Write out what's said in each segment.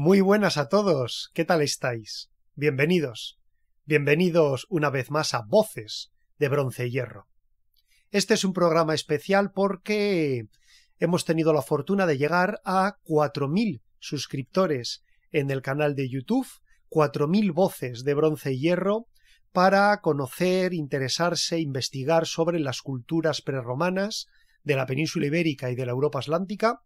Muy buenas a todos, ¿qué tal estáis? Bienvenidos. Bienvenidos una vez más a Voces de Bronce y Hierro. Este es un programa especial porque hemos tenido la fortuna de llegar a 4.000 suscriptores en el canal de YouTube, 4.000 voces de bronce y hierro para conocer, interesarse, investigar sobre las culturas prerromanas de la península ibérica y de la Europa atlántica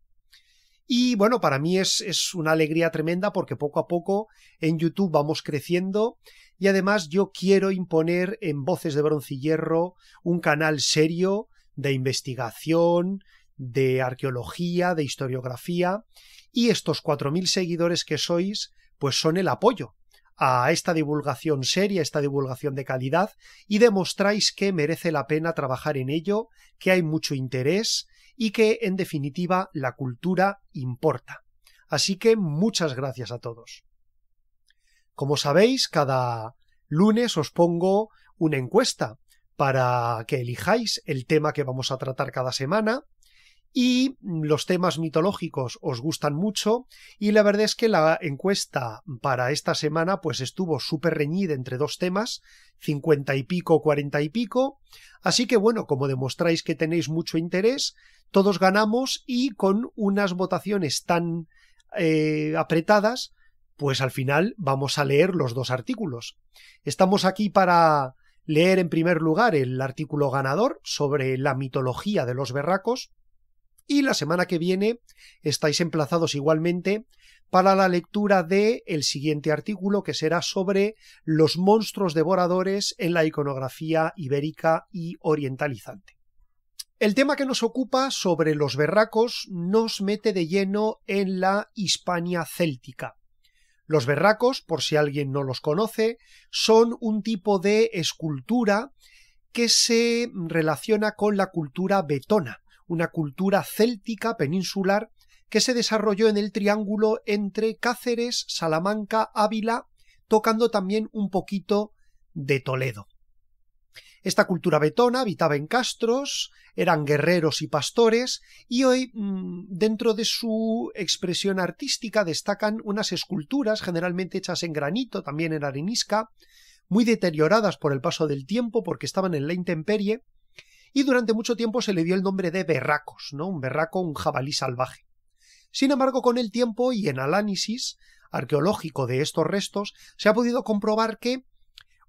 y bueno, para mí es, una alegría tremenda porque poco a poco en YouTube vamos creciendo y además yo quiero imponer en Voces de Bronce y Hierro un canal serio de investigación, de arqueología, de historiografía y estos 4.000 seguidores que sois pues son el apoyo a esta divulgación seria, esta divulgación de calidad y demostráis que merece la pena trabajar en ello, que hay mucho interés y que, en definitiva, la cultura importa. Así que muchas gracias a todos. Como sabéis, cada lunes os pongo una encuesta para que elijáis el tema que vamos a tratar cada semana y los temas mitológicos os gustan mucho y la verdad es que la encuesta para esta semana pues estuvo súper reñida entre dos temas, cincuenta y pico, cuarenta y pico, así que bueno, como demostráis que tenéis mucho interés, todos ganamos y con unas votaciones tan eh, apretadas, pues al final vamos a leer los dos artículos. Estamos aquí para leer en primer lugar el artículo ganador sobre la mitología de los berracos, y la semana que viene estáis emplazados igualmente para la lectura de el siguiente artículo que será sobre los monstruos devoradores en la iconografía ibérica y orientalizante. El tema que nos ocupa sobre los berracos nos mete de lleno en la Hispania céltica. Los berracos, por si alguien no los conoce, son un tipo de escultura que se relaciona con la cultura betona, una cultura céltica peninsular que se desarrolló en el triángulo entre Cáceres, Salamanca, Ávila, tocando también un poquito de Toledo. Esta cultura betona habitaba en castros, eran guerreros y pastores, y hoy mm, dentro de su expresión artística destacan unas esculturas, generalmente hechas en granito, también en arenisca, muy deterioradas por el paso del tiempo porque estaban en la intemperie, y durante mucho tiempo se le dio el nombre de berracos, ¿no? Un berraco, un jabalí salvaje. Sin embargo, con el tiempo y en análisis arqueológico de estos restos, se ha podido comprobar que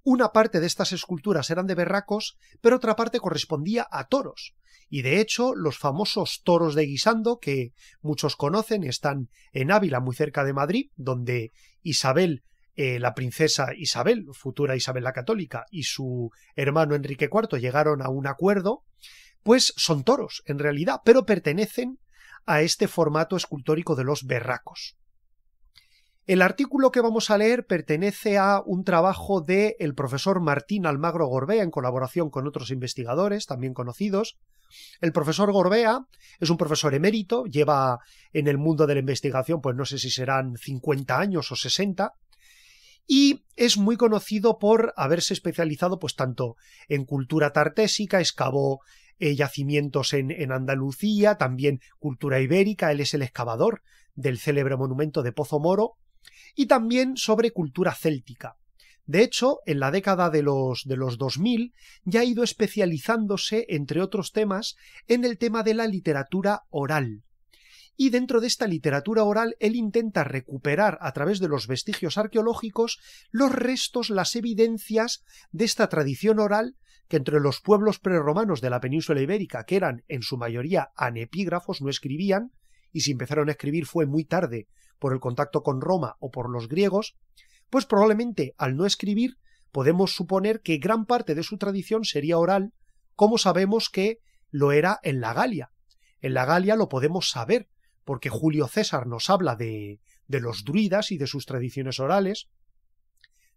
una parte de estas esculturas eran de berracos, pero otra parte correspondía a toros. Y de hecho, los famosos toros de guisando, que muchos conocen, están en Ávila, muy cerca de Madrid, donde Isabel eh, la princesa Isabel, futura Isabel la Católica, y su hermano Enrique IV llegaron a un acuerdo, pues son toros, en realidad, pero pertenecen a este formato escultórico de los berracos. El artículo que vamos a leer pertenece a un trabajo del el profesor Martín Almagro Gorbea en colaboración con otros investigadores también conocidos. El profesor Gorbea es un profesor emérito, lleva en el mundo de la investigación, pues no sé si serán 50 años o 60, y es muy conocido por haberse especializado pues tanto en cultura tartésica, excavó eh, yacimientos en, Andalucía, también cultura ibérica, él es el excavador del célebre monumento de Pozo Moro, y también sobre cultura céltica. De hecho, en la década de los, de los 2000 ya ha ido especializándose, entre otros temas, en el tema de la literatura oral, y dentro de esta literatura oral él intenta recuperar a través de los vestigios arqueológicos los restos, las evidencias de esta tradición oral que entre los pueblos preromanos de la península ibérica, que eran en su mayoría anepígrafos, no escribían, y si empezaron a escribir fue muy tarde por el contacto con Roma o por los griegos, pues probablemente al no escribir podemos suponer que gran parte de su tradición sería oral, como sabemos que lo era en la Galia. En la Galia lo podemos saber, porque Julio César nos habla de, de los druidas y de sus tradiciones orales.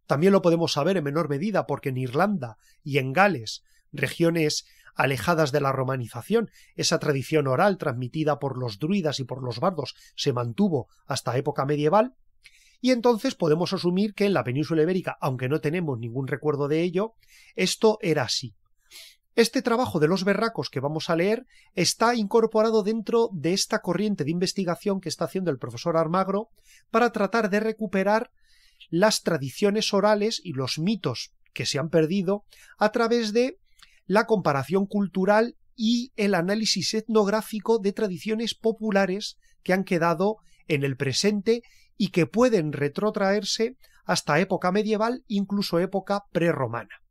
También lo podemos saber en menor medida porque en Irlanda y en Gales, regiones alejadas de la romanización, esa tradición oral transmitida por los druidas y por los bardos se mantuvo hasta época medieval, y entonces podemos asumir que en la península ibérica, aunque no tenemos ningún recuerdo de ello, esto era así. Este trabajo de los berracos que vamos a leer está incorporado dentro de esta corriente de investigación que está haciendo el profesor Armagro para tratar de recuperar las tradiciones orales y los mitos que se han perdido a través de la comparación cultural y el análisis etnográfico de tradiciones populares que han quedado en el presente y que pueden retrotraerse hasta época medieval, incluso época prerromana.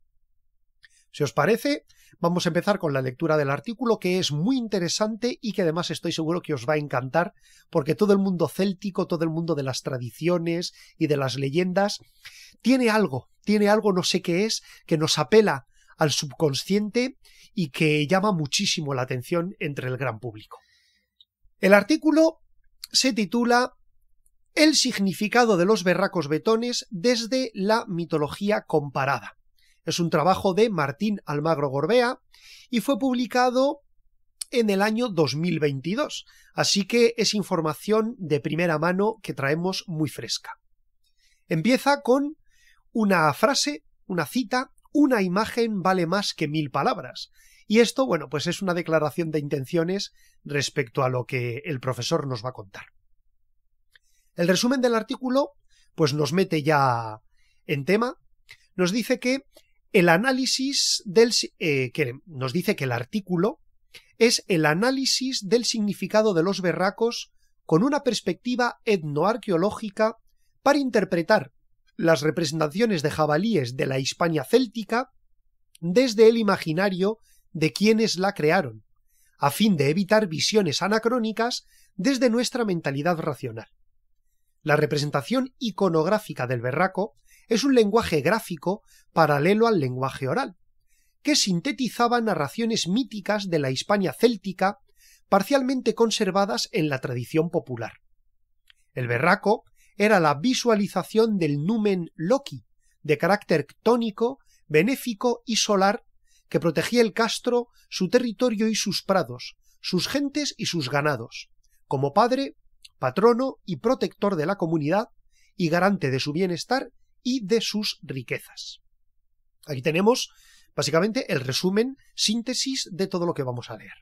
Si os parece, vamos a empezar con la lectura del artículo que es muy interesante y que además estoy seguro que os va a encantar porque todo el mundo céltico, todo el mundo de las tradiciones y de las leyendas, tiene algo, tiene algo no sé qué es, que nos apela al subconsciente y que llama muchísimo la atención entre el gran público. El artículo se titula El significado de los berracos betones desde la mitología comparada. Es un trabajo de Martín Almagro Gorbea y fue publicado en el año 2022, así que es información de primera mano que traemos muy fresca. Empieza con una frase, una cita, una imagen vale más que mil palabras. Y esto, bueno, pues es una declaración de intenciones respecto a lo que el profesor nos va a contar. El resumen del artículo, pues nos mete ya en tema, nos dice que el análisis del... Eh, que nos dice que el artículo es el análisis del significado de los berracos con una perspectiva etnoarqueológica para interpretar las representaciones de jabalíes de la Hispania céltica desde el imaginario de quienes la crearon, a fin de evitar visiones anacrónicas desde nuestra mentalidad racional. La representación iconográfica del berraco es un lenguaje gráfico paralelo al lenguaje oral, que sintetizaba narraciones míticas de la Hispania céltica, parcialmente conservadas en la tradición popular. El berraco era la visualización del numen Loki, de carácter tónico, benéfico y solar, que protegía el castro, su territorio y sus prados, sus gentes y sus ganados, como padre, patrono y protector de la comunidad y garante de su bienestar y de sus riquezas. Aquí tenemos básicamente el resumen, síntesis de todo lo que vamos a leer.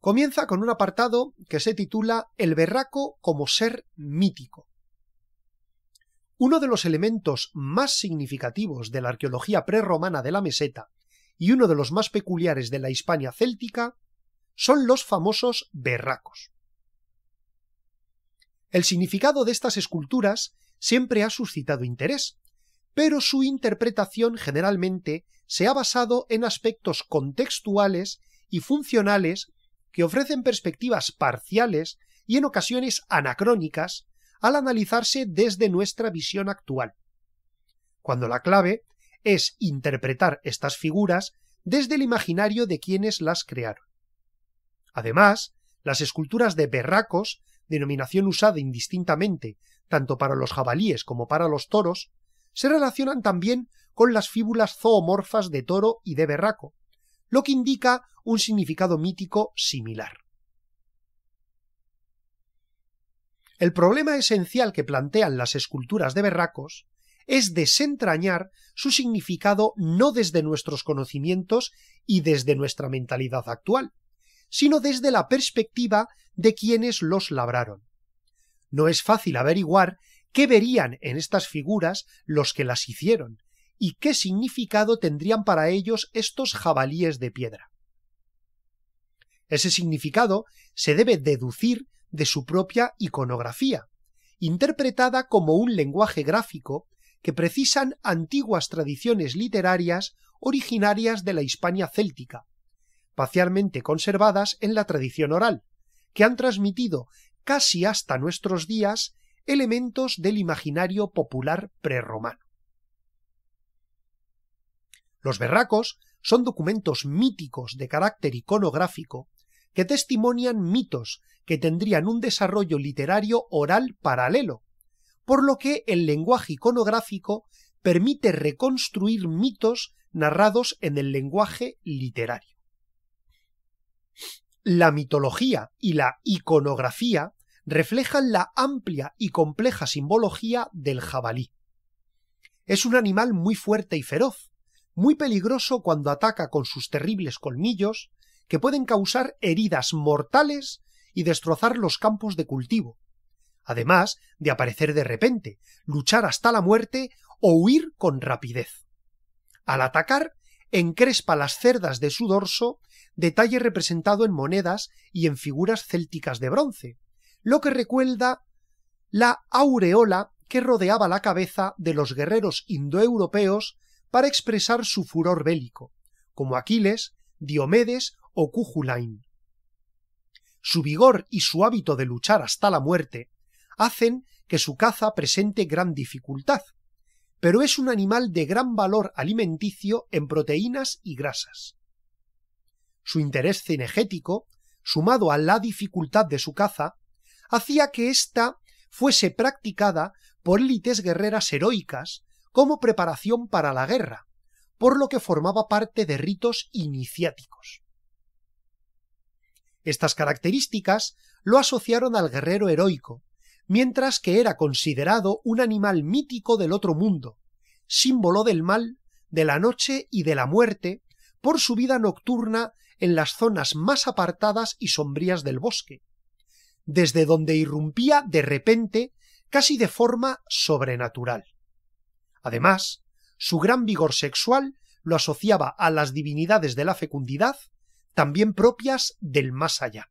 Comienza con un apartado que se titula El berraco como ser mítico. Uno de los elementos más significativos de la arqueología prerromana de la meseta y uno de los más peculiares de la Hispania céltica son los famosos berracos. El significado de estas esculturas siempre ha suscitado interés, pero su interpretación generalmente se ha basado en aspectos contextuales y funcionales que ofrecen perspectivas parciales y en ocasiones anacrónicas al analizarse desde nuestra visión actual. Cuando la clave es interpretar estas figuras desde el imaginario de quienes las crearon. Además, las esculturas de berracos denominación usada indistintamente tanto para los jabalíes como para los toros, se relacionan también con las fíbulas zoomorfas de toro y de berraco, lo que indica un significado mítico similar. El problema esencial que plantean las esculturas de berracos es desentrañar su significado no desde nuestros conocimientos y desde nuestra mentalidad actual, sino desde la perspectiva de quienes los labraron. No es fácil averiguar qué verían en estas figuras los que las hicieron, y qué significado tendrían para ellos estos jabalíes de piedra. Ese significado se debe deducir de su propia iconografía, interpretada como un lenguaje gráfico que precisan antiguas tradiciones literarias originarias de la Hispania céltica, parcialmente conservadas en la tradición oral, que han transmitido casi hasta nuestros días elementos del imaginario popular prerromano. Los berracos son documentos míticos de carácter iconográfico que testimonian mitos que tendrían un desarrollo literario oral paralelo, por lo que el lenguaje iconográfico permite reconstruir mitos narrados en el lenguaje literario. La mitología y la iconografía reflejan la amplia y compleja simbología del jabalí. Es un animal muy fuerte y feroz, muy peligroso cuando ataca con sus terribles colmillos, que pueden causar heridas mortales y destrozar los campos de cultivo, además de aparecer de repente, luchar hasta la muerte o huir con rapidez. Al atacar, encrespa las cerdas de su dorso detalle representado en monedas y en figuras célticas de bronce, lo que recuerda la aureola que rodeaba la cabeza de los guerreros indoeuropeos para expresar su furor bélico, como Aquiles, Diomedes o Cujulain. Su vigor y su hábito de luchar hasta la muerte hacen que su caza presente gran dificultad, pero es un animal de gran valor alimenticio en proteínas y grasas su interés cinegético, sumado a la dificultad de su caza, hacía que ésta fuese practicada por élites guerreras heroicas como preparación para la guerra, por lo que formaba parte de ritos iniciáticos. Estas características lo asociaron al guerrero heroico, mientras que era considerado un animal mítico del otro mundo, símbolo del mal, de la noche y de la muerte, por su vida nocturna en las zonas más apartadas y sombrías del bosque, desde donde irrumpía de repente casi de forma sobrenatural. Además, su gran vigor sexual lo asociaba a las divinidades de la fecundidad, también propias del más allá.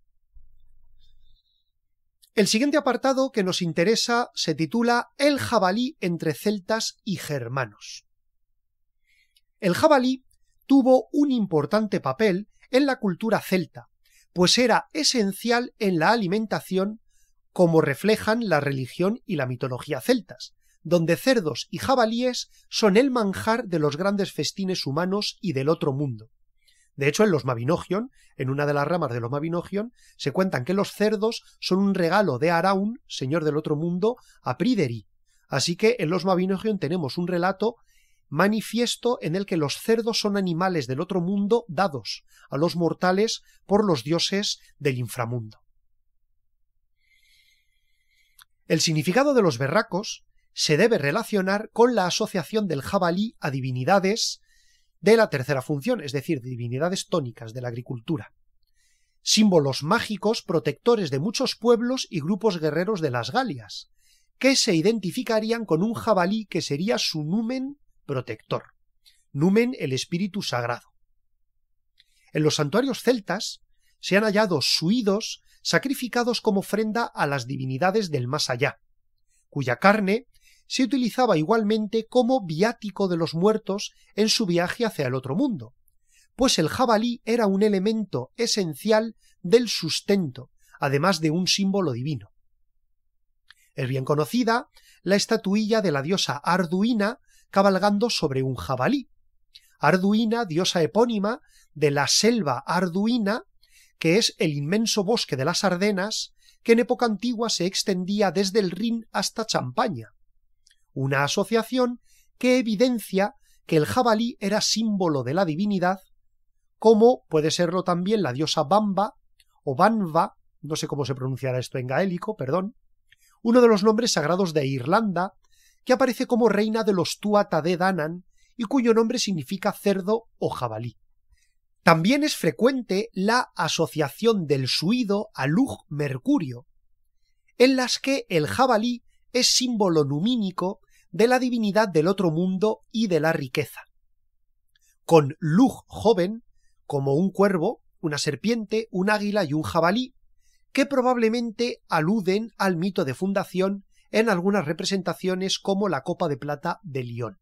El siguiente apartado que nos interesa se titula El jabalí entre celtas y germanos. El jabalí tuvo un importante papel en la cultura celta, pues era esencial en la alimentación como reflejan la religión y la mitología celtas, donde cerdos y jabalíes son el manjar de los grandes festines humanos y del otro mundo. De hecho, en los Mabinogion, en una de las ramas de los Mabinogion, se cuentan que los cerdos son un regalo de Araun, señor del otro mundo, a Prideri. Así que en los Mabinogion tenemos un relato manifiesto en el que los cerdos son animales del otro mundo dados a los mortales por los dioses del inframundo. El significado de los berracos se debe relacionar con la asociación del jabalí a divinidades de la tercera función, es decir, divinidades tónicas de la agricultura. Símbolos mágicos protectores de muchos pueblos y grupos guerreros de las Galias, que se identificarían con un jabalí que sería su numen protector. Numen, el espíritu sagrado. En los santuarios celtas se han hallado suidos sacrificados como ofrenda a las divinidades del más allá, cuya carne se utilizaba igualmente como viático de los muertos en su viaje hacia el otro mundo, pues el jabalí era un elemento esencial del sustento, además de un símbolo divino. Es bien conocida la estatuilla de la diosa Arduina cabalgando sobre un jabalí. Arduina, diosa epónima de la selva arduina, que es el inmenso bosque de las Ardenas, que en época antigua se extendía desde el Rin hasta Champaña. Una asociación que evidencia que el jabalí era símbolo de la divinidad, como puede serlo también la diosa Bamba o Banva, no sé cómo se pronunciará esto en gaélico, perdón, uno de los nombres sagrados de Irlanda que aparece como reina de los tuata de Danan y cuyo nombre significa cerdo o jabalí. También es frecuente la asociación del suido a Lug Mercurio, en las que el jabalí es símbolo numínico de la divinidad del otro mundo y de la riqueza. Con Lug joven, como un cuervo, una serpiente, un águila y un jabalí, que probablemente aluden al mito de fundación en algunas representaciones como la Copa de Plata de Lyon.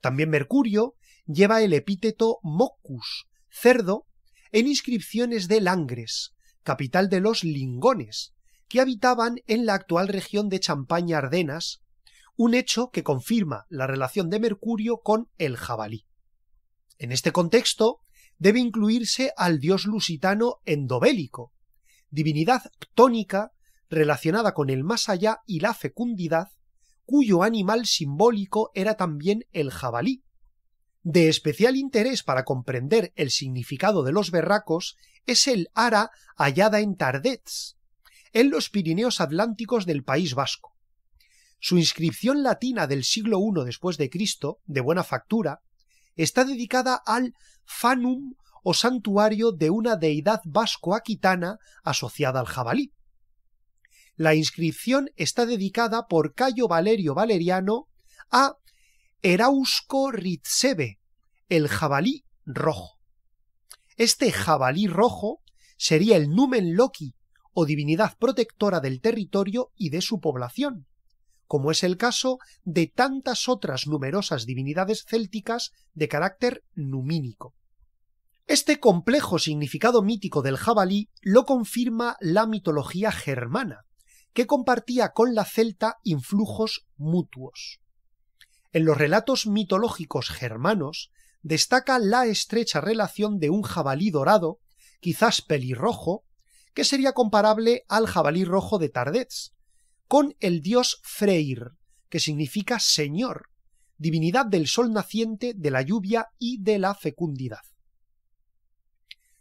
También Mercurio lleva el epíteto mocus, cerdo, en inscripciones de Langres, capital de los lingones, que habitaban en la actual región de Champaña-Ardenas, un hecho que confirma la relación de Mercurio con el jabalí. En este contexto, debe incluirse al dios lusitano endobélico, divinidad ptónica relacionada con el más allá y la fecundidad, cuyo animal simbólico era también el jabalí. De especial interés para comprender el significado de los berracos es el ara hallada en Tardets, en los Pirineos Atlánticos del País Vasco. Su inscripción latina del siglo I después de Cristo, de buena factura, está dedicada al fanum o santuario de una deidad vasco-aquitana asociada al jabalí. La inscripción está dedicada por Cayo Valerio Valeriano a Erausco Ritzebe, el jabalí rojo. Este jabalí rojo sería el Numen Loki, o divinidad protectora del territorio y de su población, como es el caso de tantas otras numerosas divinidades célticas de carácter numínico. Este complejo significado mítico del jabalí lo confirma la mitología germana, que compartía con la celta influjos mutuos. En los relatos mitológicos germanos destaca la estrecha relación de un jabalí dorado, quizás pelirrojo, que sería comparable al jabalí rojo de Tardez, con el dios Freyr, que significa señor, divinidad del sol naciente, de la lluvia y de la fecundidad,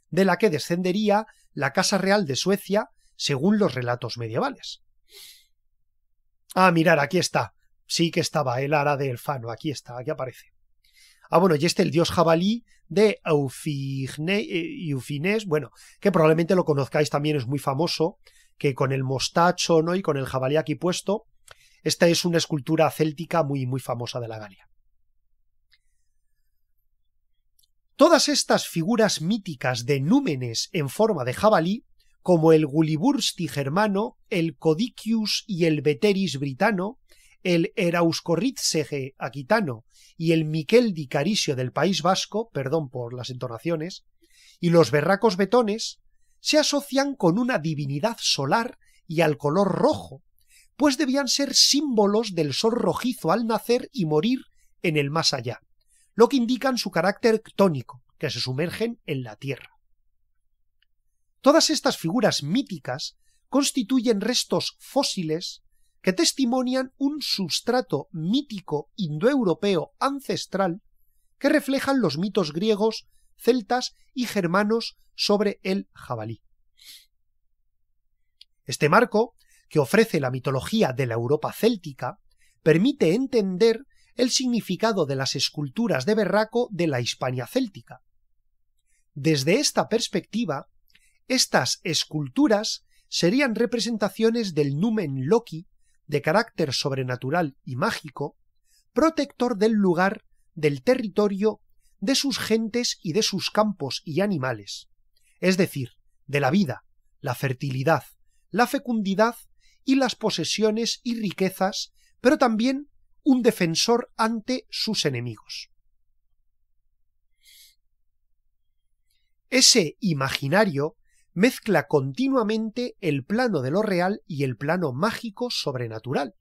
de la que descendería la Casa Real de Suecia según los relatos medievales. Ah, mirar, aquí está. Sí que estaba el ara de Elfano, aquí está, aquí aparece. Ah, bueno, y este el dios jabalí de eh, Eufines, bueno, que probablemente lo conozcáis también, es muy famoso, que con el mostacho, Y con el jabalí aquí puesto. Esta es una escultura céltica muy, muy famosa de la Galia. Todas estas figuras míticas de númenes en forma de jabalí como el Gullibursti germano, el Codicius y el Veteris britano, el Erauscorritzege aquitano y el di Caricio del País Vasco, perdón por las entonaciones, y los berracos betones, se asocian con una divinidad solar y al color rojo, pues debían ser símbolos del sol rojizo al nacer y morir en el más allá, lo que indican su carácter tónico, que se sumergen en la tierra. Todas estas figuras míticas constituyen restos fósiles que testimonian un sustrato mítico indoeuropeo ancestral que reflejan los mitos griegos, celtas y germanos sobre el jabalí. Este marco, que ofrece la mitología de la Europa céltica, permite entender el significado de las esculturas de Berraco de la Hispania céltica. Desde esta perspectiva, estas esculturas serían representaciones del numen Loki, de carácter sobrenatural y mágico, protector del lugar, del territorio, de sus gentes y de sus campos y animales, es decir, de la vida, la fertilidad, la fecundidad y las posesiones y riquezas, pero también un defensor ante sus enemigos. Ese imaginario mezcla continuamente el plano de lo real y el plano mágico sobrenatural,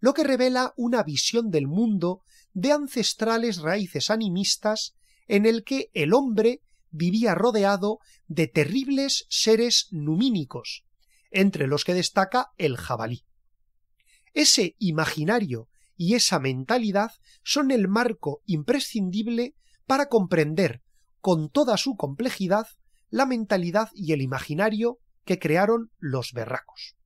lo que revela una visión del mundo de ancestrales raíces animistas en el que el hombre vivía rodeado de terribles seres numínicos, entre los que destaca el jabalí. Ese imaginario y esa mentalidad son el marco imprescindible para comprender con toda su complejidad la mentalidad y el imaginario que crearon los berracos.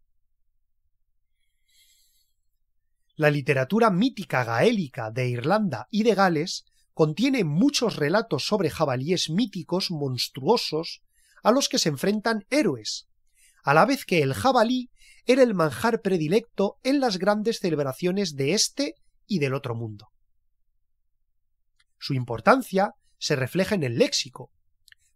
La literatura mítica gaélica de Irlanda y de Gales contiene muchos relatos sobre jabalíes míticos monstruosos a los que se enfrentan héroes, a la vez que el jabalí era el manjar predilecto en las grandes celebraciones de este y del otro mundo. Su importancia se refleja en el léxico,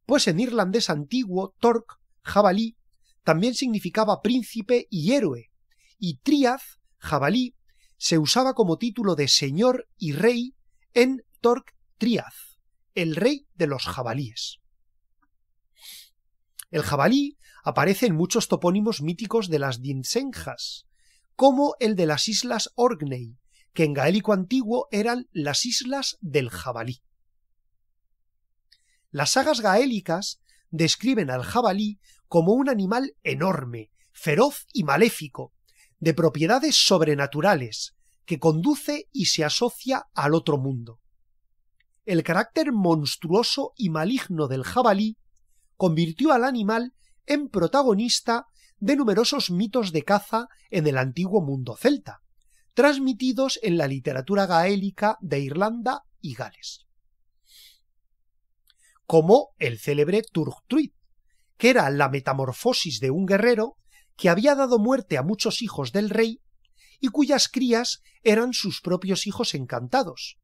pues en irlandés antiguo Tork, jabalí, también significaba príncipe y héroe, y Triath, jabalí, se usaba como título de señor y rey en Tork Triath, el rey de los jabalíes. El jabalí aparece en muchos topónimos míticos de las Dinsenjas, como el de las islas Orkney, que en gaélico antiguo eran las islas del jabalí. Las sagas gaélicas describen al jabalí como un animal enorme, feroz y maléfico, de propiedades sobrenaturales, que conduce y se asocia al otro mundo. El carácter monstruoso y maligno del jabalí convirtió al animal en protagonista de numerosos mitos de caza en el antiguo mundo celta, transmitidos en la literatura gaélica de Irlanda y Gales como el célebre Turgtruid, que era la metamorfosis de un guerrero que había dado muerte a muchos hijos del rey y cuyas crías eran sus propios hijos encantados,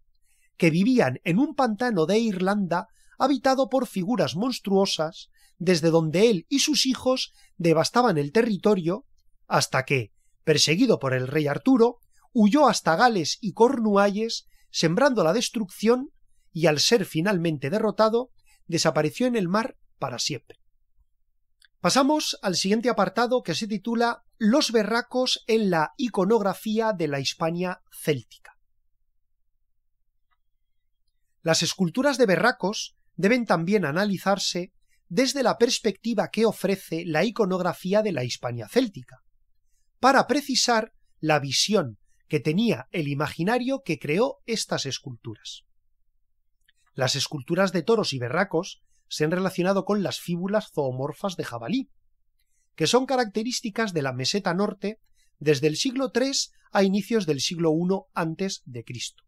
que vivían en un pantano de Irlanda habitado por figuras monstruosas, desde donde él y sus hijos devastaban el territorio, hasta que, perseguido por el rey Arturo, huyó hasta Gales y Cornualles, sembrando la destrucción, y al ser finalmente derrotado, desapareció en el mar para siempre. Pasamos al siguiente apartado que se titula Los berracos en la iconografía de la Hispania céltica. Las esculturas de berracos deben también analizarse desde la perspectiva que ofrece la iconografía de la Hispania céltica, para precisar la visión que tenía el imaginario que creó estas esculturas. Las esculturas de toros y berracos se han relacionado con las fíbulas zoomorfas de jabalí, que son características de la meseta norte desde el siglo III a inicios del siglo I antes de Cristo.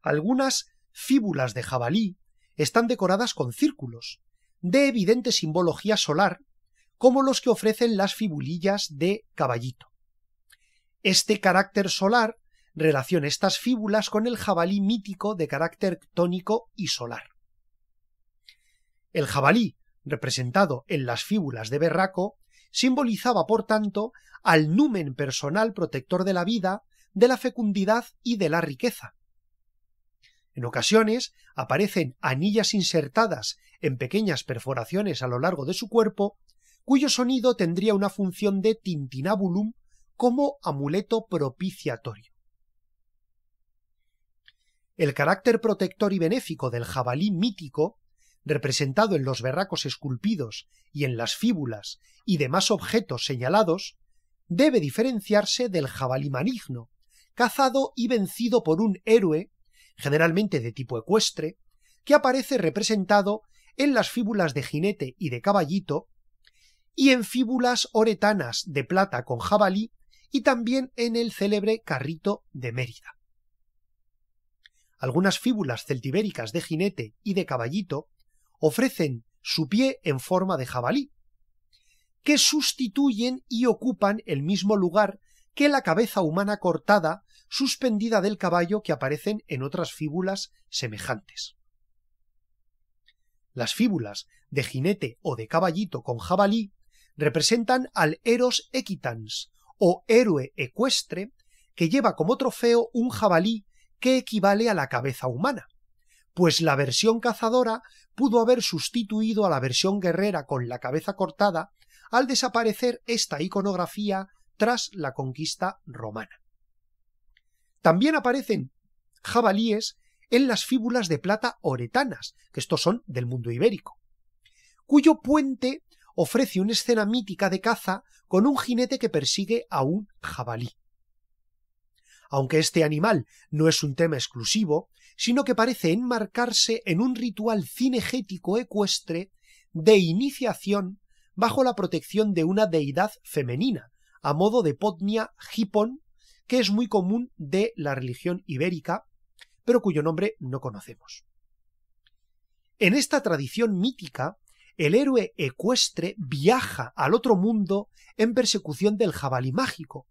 Algunas fíbulas de jabalí están decoradas con círculos, de evidente simbología solar, como los que ofrecen las fibulillas de caballito. Este carácter solar relación estas fíbulas con el jabalí mítico de carácter tónico y solar. El jabalí, representado en las fíbulas de Berraco, simbolizaba, por tanto, al numen personal protector de la vida, de la fecundidad y de la riqueza. En ocasiones aparecen anillas insertadas en pequeñas perforaciones a lo largo de su cuerpo, cuyo sonido tendría una función de tintinabulum como amuleto propiciatorio. El carácter protector y benéfico del jabalí mítico, representado en los berracos esculpidos y en las fíbulas y demás objetos señalados, debe diferenciarse del jabalí maligno, cazado y vencido por un héroe, generalmente de tipo ecuestre, que aparece representado en las fíbulas de jinete y de caballito, y en fíbulas oretanas de plata con jabalí, y también en el célebre carrito de Mérida algunas fíbulas celtibéricas de jinete y de caballito ofrecen su pie en forma de jabalí, que sustituyen y ocupan el mismo lugar que la cabeza humana cortada suspendida del caballo que aparecen en otras fíbulas semejantes. Las fíbulas de jinete o de caballito con jabalí representan al Eros Equitans o héroe ecuestre que lleva como trofeo un jabalí que equivale a la cabeza humana, pues la versión cazadora pudo haber sustituido a la versión guerrera con la cabeza cortada al desaparecer esta iconografía tras la conquista romana. También aparecen jabalíes en las fíbulas de plata oretanas, que estos son del mundo ibérico, cuyo puente ofrece una escena mítica de caza con un jinete que persigue a un jabalí aunque este animal no es un tema exclusivo, sino que parece enmarcarse en un ritual cinegético ecuestre de iniciación bajo la protección de una deidad femenina, a modo de Potnia Hipon, que es muy común de la religión ibérica, pero cuyo nombre no conocemos. En esta tradición mítica, el héroe ecuestre viaja al otro mundo en persecución del jabalí mágico,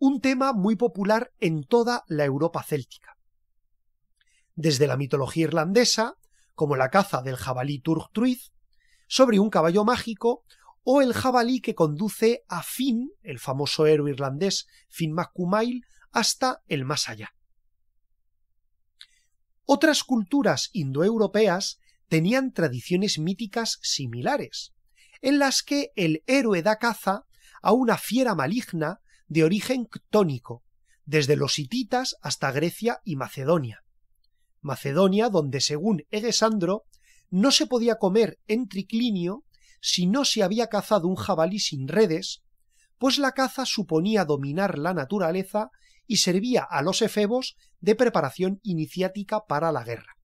un tema muy popular en toda la Europa céltica. Desde la mitología irlandesa, como la caza del jabalí turtruiz sobre un caballo mágico, o el jabalí que conduce a Finn, el famoso héroe irlandés Finn Macumail, hasta el más allá. Otras culturas indoeuropeas tenían tradiciones míticas similares, en las que el héroe da caza a una fiera maligna de origen ctónico, desde los hititas hasta Grecia y Macedonia. Macedonia, donde según Egesandro, no se podía comer en triclinio si no se había cazado un jabalí sin redes, pues la caza suponía dominar la naturaleza y servía a los efebos de preparación iniciática para la guerra.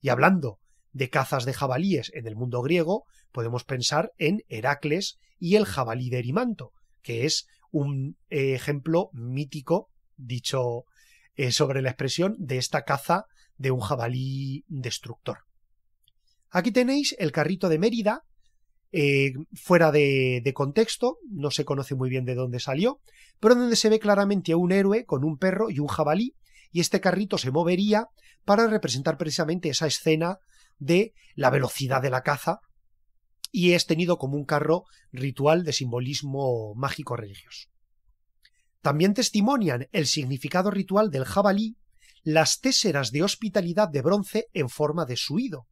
Y hablando de cazas de jabalíes en el mundo griego, podemos pensar en Heracles y el jabalí de Erimanto, que es un eh, ejemplo mítico dicho eh, sobre la expresión de esta caza de un jabalí destructor. Aquí tenéis el carrito de Mérida, eh, fuera de, contexto, no se conoce muy bien de dónde salió, pero donde se ve claramente a un héroe con un perro y un jabalí, y este carrito se movería para representar precisamente esa escena de la velocidad de la caza y es tenido como un carro ritual de simbolismo mágico religioso. También testimonian el significado ritual del jabalí las téseras de hospitalidad de bronce en forma de suido.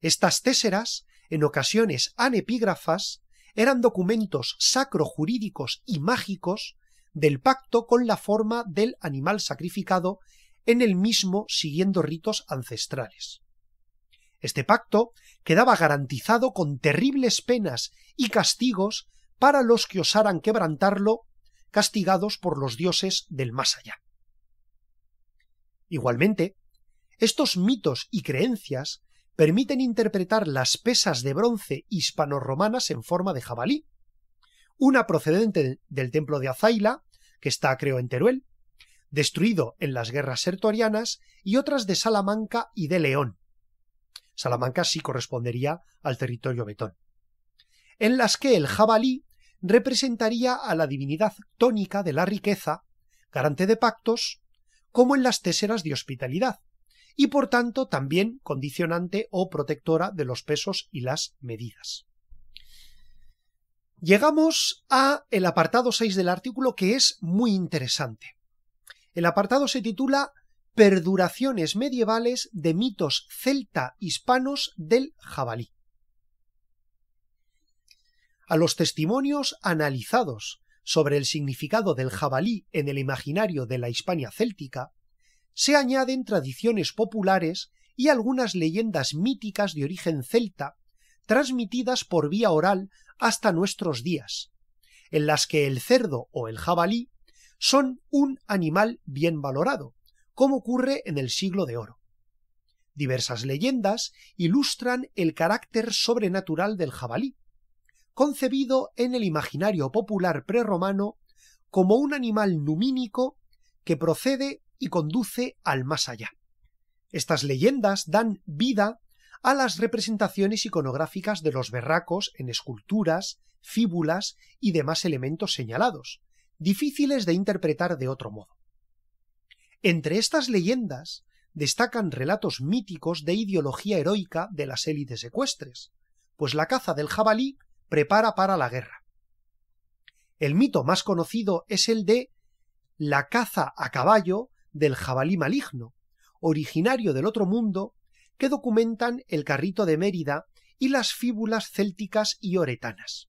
Estas téseras, en ocasiones anepígrafas, eran documentos sacro-jurídicos y mágicos del pacto con la forma del animal sacrificado en el mismo siguiendo ritos ancestrales. Este pacto quedaba garantizado con terribles penas y castigos para los que osaran quebrantarlo, castigados por los dioses del más allá. Igualmente, estos mitos y creencias permiten interpretar las pesas de bronce hispanoromanas en forma de jabalí, una procedente del templo de Azaila, que está creo en Teruel, destruido en las guerras sertorianas, y otras de Salamanca y de León, Salamanca sí correspondería al territorio betón, en las que el jabalí representaría a la divinidad tónica de la riqueza, garante de pactos, como en las teseras de hospitalidad, y por tanto también condicionante o protectora de los pesos y las medidas. Llegamos a el apartado 6 del artículo que es muy interesante. El apartado se titula Perduraciones medievales de mitos celta-hispanos del jabalí. A los testimonios analizados sobre el significado del jabalí en el imaginario de la Hispania céltica, se añaden tradiciones populares y algunas leyendas míticas de origen celta transmitidas por vía oral hasta nuestros días, en las que el cerdo o el jabalí son un animal bien valorado, como ocurre en el siglo de oro. Diversas leyendas ilustran el carácter sobrenatural del jabalí, concebido en el imaginario popular prerromano como un animal numínico que procede y conduce al más allá. Estas leyendas dan vida a las representaciones iconográficas de los berracos en esculturas, fíbulas y demás elementos señalados, difíciles de interpretar de otro modo. Entre estas leyendas destacan relatos míticos de ideología heroica de las élites ecuestres, pues la caza del jabalí prepara para la guerra. El mito más conocido es el de la caza a caballo del jabalí maligno, originario del otro mundo, que documentan el carrito de Mérida y las fíbulas célticas y oretanas.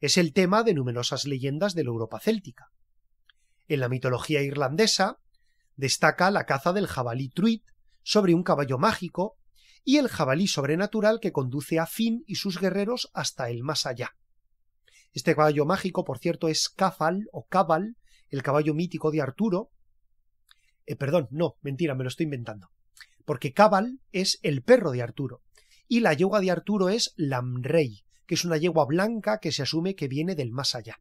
Es el tema de numerosas leyendas de la Europa céltica. En la mitología irlandesa, Destaca la caza del jabalí truit sobre un caballo mágico y el jabalí sobrenatural que conduce a Finn y sus guerreros hasta el más allá. Este caballo mágico, por cierto, es Cafal o Cabal, el caballo mítico de Arturo. Eh, perdón, no, mentira, me lo estoy inventando. Porque Cabal es el perro de Arturo y la yegua de Arturo es Lamrey, que es una yegua blanca que se asume que viene del más allá.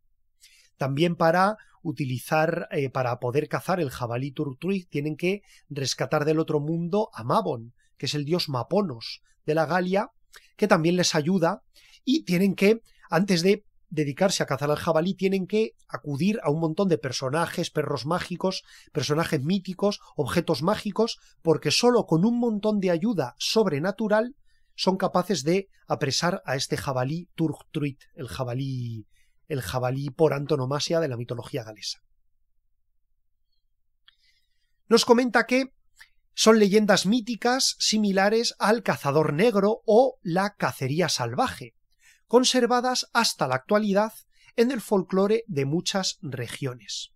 También para utilizar eh, para poder cazar el jabalí Turtruit, tienen que rescatar del otro mundo a Mabon, que es el dios Maponos de la Galia, que también les ayuda, y tienen que, antes de dedicarse a cazar al jabalí, tienen que acudir a un montón de personajes, perros mágicos, personajes míticos, objetos mágicos, porque solo con un montón de ayuda sobrenatural son capaces de apresar a este jabalí Turtruit, el jabalí el jabalí por antonomasia de la mitología galesa. Nos comenta que son leyendas míticas similares al cazador negro o la cacería salvaje, conservadas hasta la actualidad en el folclore de muchas regiones.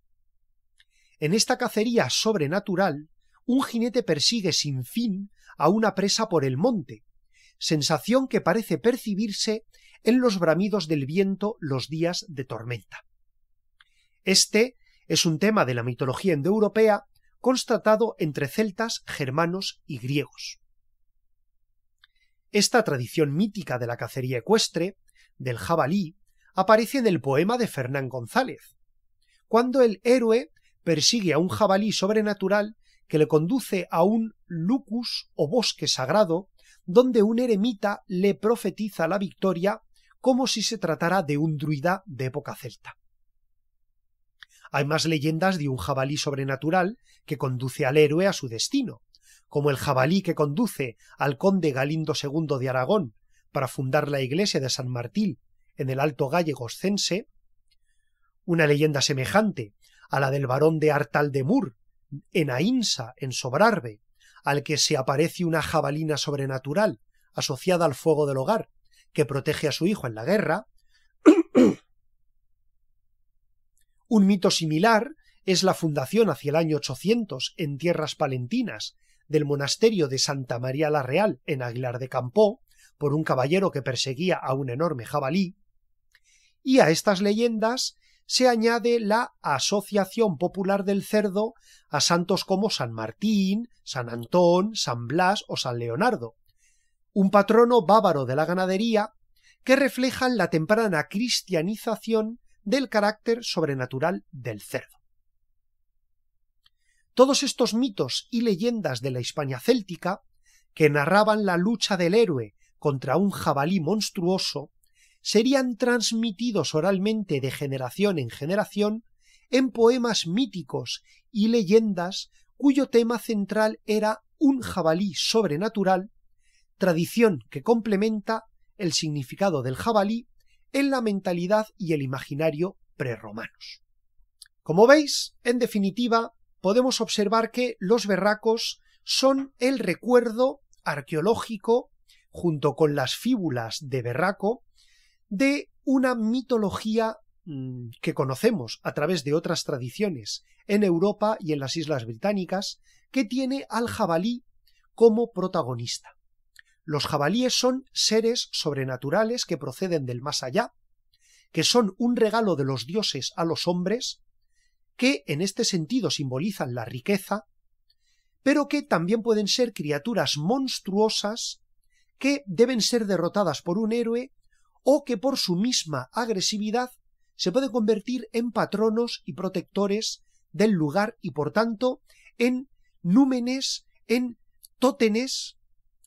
En esta cacería sobrenatural, un jinete persigue sin fin a una presa por el monte, sensación que parece percibirse en los bramidos del viento los días de tormenta. Este es un tema de la mitología indoeuropea constatado entre celtas, germanos y griegos. Esta tradición mítica de la cacería ecuestre, del jabalí, aparece en el poema de Fernán González, cuando el héroe persigue a un jabalí sobrenatural que le conduce a un lucus o bosque sagrado, donde un eremita le profetiza la victoria como si se tratara de un druida de época celta. Hay más leyendas de un jabalí sobrenatural que conduce al héroe a su destino, como el jabalí que conduce al conde Galindo II de Aragón para fundar la iglesia de San Martín en el Alto Gallego Oscense, una leyenda semejante a la del barón de Artal de Mur en Ainsa, en Sobrarbe, al que se aparece una jabalina sobrenatural asociada al fuego del hogar, que protege a su hijo en la guerra. Un mito similar es la fundación hacia el año 800 en tierras palentinas del monasterio de Santa María la Real en Aguilar de Campó por un caballero que perseguía a un enorme jabalí. Y a estas leyendas se añade la Asociación Popular del Cerdo a santos como San Martín, San Antón, San Blas o San Leonardo, un patrono bávaro de la ganadería que reflejan la temprana cristianización del carácter sobrenatural del cerdo. Todos estos mitos y leyendas de la Hispania céltica, que narraban la lucha del héroe contra un jabalí monstruoso, serían transmitidos oralmente de generación en generación en poemas míticos y leyendas cuyo tema central era un jabalí sobrenatural tradición que complementa el significado del jabalí en la mentalidad y el imaginario prerromanos. Como veis, en definitiva, podemos observar que los berracos son el recuerdo arqueológico, junto con las fíbulas de berraco, de una mitología mm, que conocemos a través de otras tradiciones en Europa y en las Islas Británicas, que tiene al jabalí como protagonista. Los jabalíes son seres sobrenaturales que proceden del más allá, que son un regalo de los dioses a los hombres, que en este sentido simbolizan la riqueza, pero que también pueden ser criaturas monstruosas que deben ser derrotadas por un héroe o que por su misma agresividad se pueden convertir en patronos y protectores del lugar y por tanto en númenes, en tótenes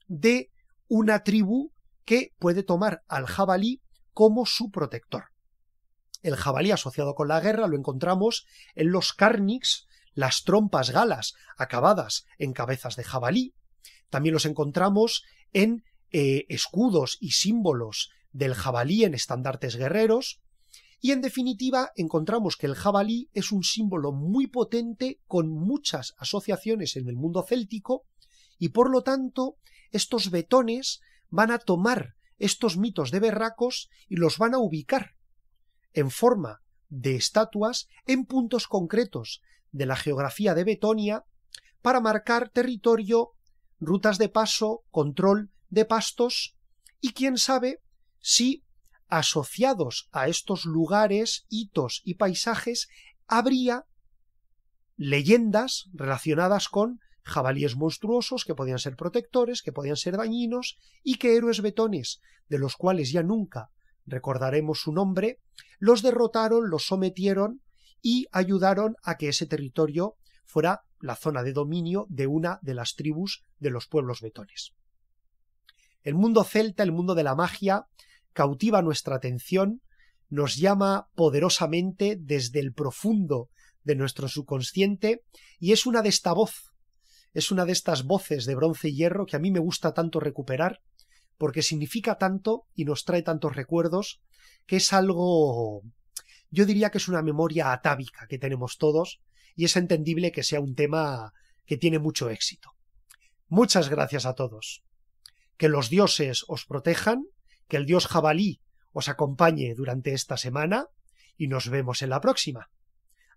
de una tribu que puede tomar al jabalí como su protector. El jabalí asociado con la guerra lo encontramos en los cárnix, las trompas galas acabadas en cabezas de jabalí. También los encontramos en eh, escudos y símbolos del jabalí en estandartes guerreros. Y en definitiva encontramos que el jabalí es un símbolo muy potente con muchas asociaciones en el mundo céltico y por lo tanto estos betones van a tomar estos mitos de berracos y los van a ubicar en forma de estatuas en puntos concretos de la geografía de Betonia para marcar territorio, rutas de paso, control de pastos y quién sabe si asociados a estos lugares, hitos y paisajes habría leyendas relacionadas con jabalíes monstruosos que podían ser protectores, que podían ser dañinos, y que héroes betones, de los cuales ya nunca recordaremos su nombre, los derrotaron, los sometieron y ayudaron a que ese territorio fuera la zona de dominio de una de las tribus de los pueblos betones. El mundo celta, el mundo de la magia, cautiva nuestra atención, nos llama poderosamente desde el profundo de nuestro subconsciente y es una voz es una de estas voces de bronce y hierro que a mí me gusta tanto recuperar, porque significa tanto y nos trae tantos recuerdos, que es algo... Yo diría que es una memoria atávica que tenemos todos, y es entendible que sea un tema que tiene mucho éxito. Muchas gracias a todos. Que los dioses os protejan, que el dios jabalí os acompañe durante esta semana, y nos vemos en la próxima.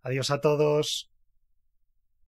Adiós a todos.